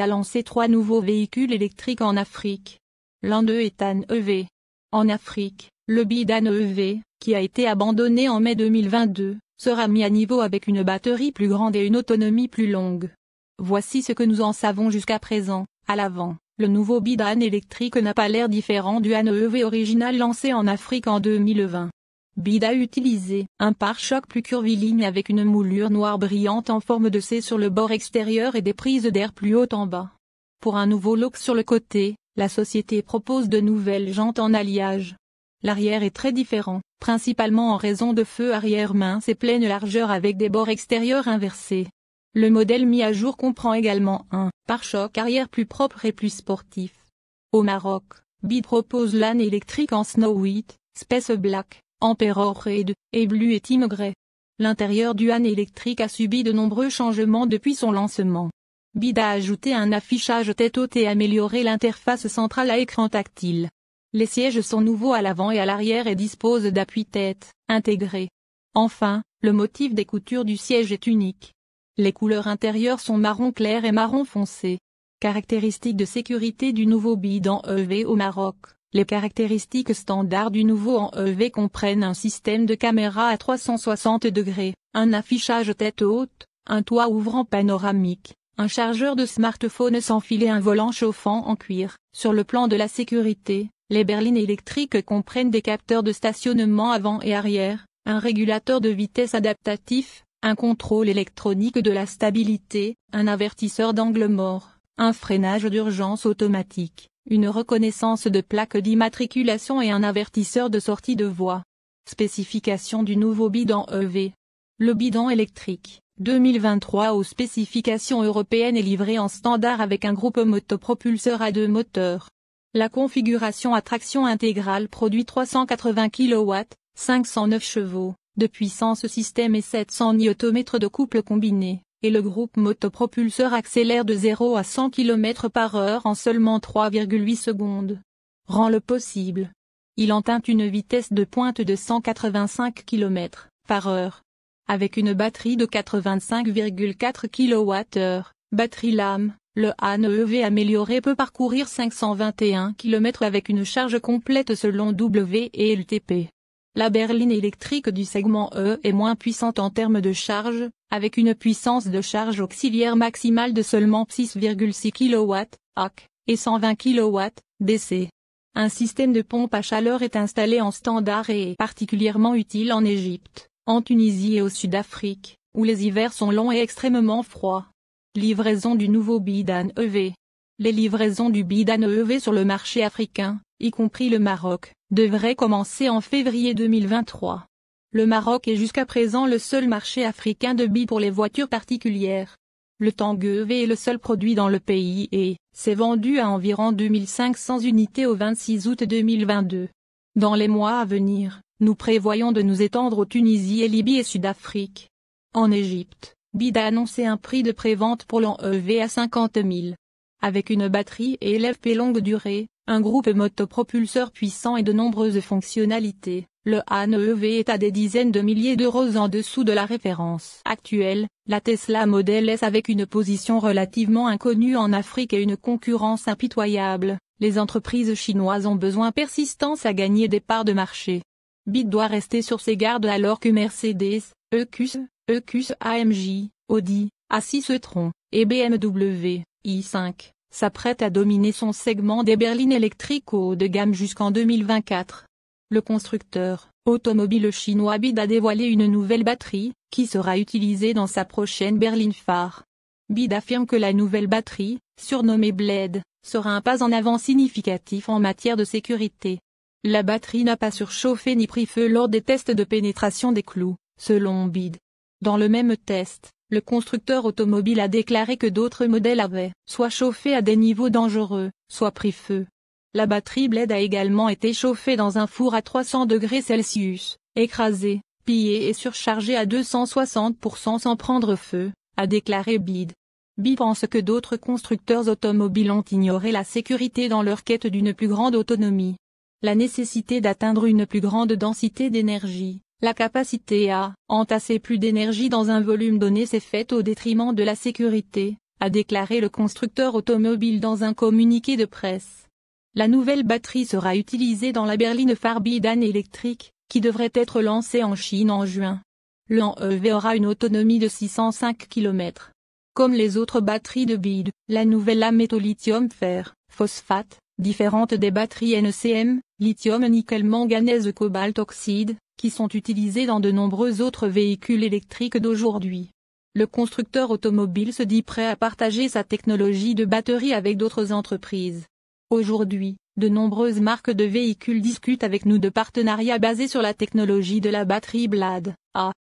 a lancé trois nouveaux véhicules électriques en Afrique. L'un d'eux est un EV. En Afrique, le Bidan EV, qui a été abandonné en mai 2022, sera mis à niveau avec une batterie plus grande et une autonomie plus longue. Voici ce que nous en savons jusqu'à présent. À l'avant, le nouveau Bidan électrique n'a pas l'air différent du ANEV original lancé en Afrique en 2020. BID a utilisé un pare-choc plus curviligne avec une moulure noire brillante en forme de C sur le bord extérieur et des prises d'air plus hautes en bas. Pour un nouveau look sur le côté, la société propose de nouvelles jantes en alliage. L'arrière est très différent, principalement en raison de feux arrière minces et pleine largeur avec des bords extérieurs inversés. Le modèle mis à jour comprend également un pare-choc arrière plus propre et plus sportif. Au Maroc, Bid propose l'âne électrique en Snow White, Space Black, Emperor Red, et et Grey. L'intérieur du Han électrique a subi de nombreux changements depuis son lancement. BID a ajouté un affichage tête haute et amélioré l'interface centrale à écran tactile. Les sièges sont nouveaux à l'avant et à l'arrière et disposent d'appui-tête, intégrés. Enfin, le motif des coutures du siège est unique. Les couleurs intérieures sont marron clair et marron foncé. Caractéristiques de sécurité du nouveau bid en EV au Maroc. Les caractéristiques standards du nouveau EV e comprennent un système de caméra à 360 degrés, un affichage tête haute, un toit ouvrant panoramique, un chargeur de smartphone sans fil et un volant chauffant en cuir. Sur le plan de la sécurité, les berlines électriques comprennent des capteurs de stationnement avant et arrière, un régulateur de vitesse adaptatif, un contrôle électronique de la stabilité, un avertisseur d'angle mort, un freinage d'urgence automatique une reconnaissance de plaque d'immatriculation et un avertisseur de sortie de voie. Spécification du nouveau bidon EV. Le bidon électrique 2023 aux spécifications européennes est livré en standard avec un groupe motopropulseur à deux moteurs. La configuration à traction intégrale produit 380 kW, 509 chevaux, de puissance système et 700 Nm de couple combiné et le groupe motopropulseur accélère de 0 à 100 km par heure en seulement 3,8 secondes. Rend le possible. Il teint une vitesse de pointe de 185 km par heure. Avec une batterie de 85,4 kWh, batterie lame, le ANEV amélioré peut parcourir 521 km avec une charge complète selon W et LTP. La berline électrique du segment E est moins puissante en termes de charge, avec une puissance de charge auxiliaire maximale de seulement 6,6 kW, AC, et 120 kW, DC. Un système de pompe à chaleur est installé en standard et est particulièrement utile en Égypte, en Tunisie et au Sud-Afrique, où les hivers sont longs et extrêmement froids. Livraison du nouveau Bidan EV les livraisons du bidane EV sur le marché africain, y compris le Maroc, devraient commencer en février 2023. Le Maroc est jusqu'à présent le seul marché africain de billes pour les voitures particulières. Le Tang EV est le seul produit dans le pays et s'est vendu à environ 2500 unités au 26 août 2022. Dans les mois à venir, nous prévoyons de nous étendre aux Tunisie et Libye et Sud-Afrique. En Égypte, BID a annoncé un prix de prévente pour l'an e à 50 000 avec une batterie et LFP longue durée, un groupe motopropulseur puissant et de nombreuses fonctionnalités, le ANEV est à des dizaines de milliers d'euros en dessous de la référence actuelle, la Tesla Model S avec une position relativement inconnue en Afrique et une concurrence impitoyable, les entreprises chinoises ont besoin persistance à gagner des parts de marché. Bit doit rester sur ses gardes alors que Mercedes, EQS, EQS AMG, Audi, A6 tron et BMW, i5, s'apprête à dominer son segment des berlines électriques haut de gamme jusqu'en 2024. Le constructeur automobile chinois BID a dévoilé une nouvelle batterie, qui sera utilisée dans sa prochaine berline phare. BID affirme que la nouvelle batterie, surnommée Blade, sera un pas en avant significatif en matière de sécurité. La batterie n'a pas surchauffé ni pris feu lors des tests de pénétration des clous, selon BID. Dans le même test, le constructeur automobile a déclaré que d'autres modèles avaient soit chauffé à des niveaux dangereux, soit pris feu. La batterie Blade a également été chauffée dans un four à 300 degrés Celsius, écrasée, pillée et surchargée à 260% sans prendre feu, a déclaré Bid. Bid pense que d'autres constructeurs automobiles ont ignoré la sécurité dans leur quête d'une plus grande autonomie. La nécessité d'atteindre une plus grande densité d'énergie, la capacité à entasser plus d'énergie dans un volume donné s'est faite au détriment de la sécurité, a déclaré le constructeur automobile dans un communiqué de presse. La nouvelle batterie sera utilisée dans la berline Farbeidan électrique, qui devrait être lancée en Chine en juin. lan e aura une autonomie de 605 km. Comme les autres batteries de bide, la nouvelle lame est lithium fer, phosphate, différente des batteries NCM, lithium nickel manganèse cobalt oxyde, qui sont utilisés dans de nombreux autres véhicules électriques d'aujourd'hui. Le constructeur automobile se dit prêt à partager sa technologie de batterie avec d'autres entreprises. Aujourd'hui, de nombreuses marques de véhicules discutent avec nous de partenariats basés sur la technologie de la batterie BLAD, A,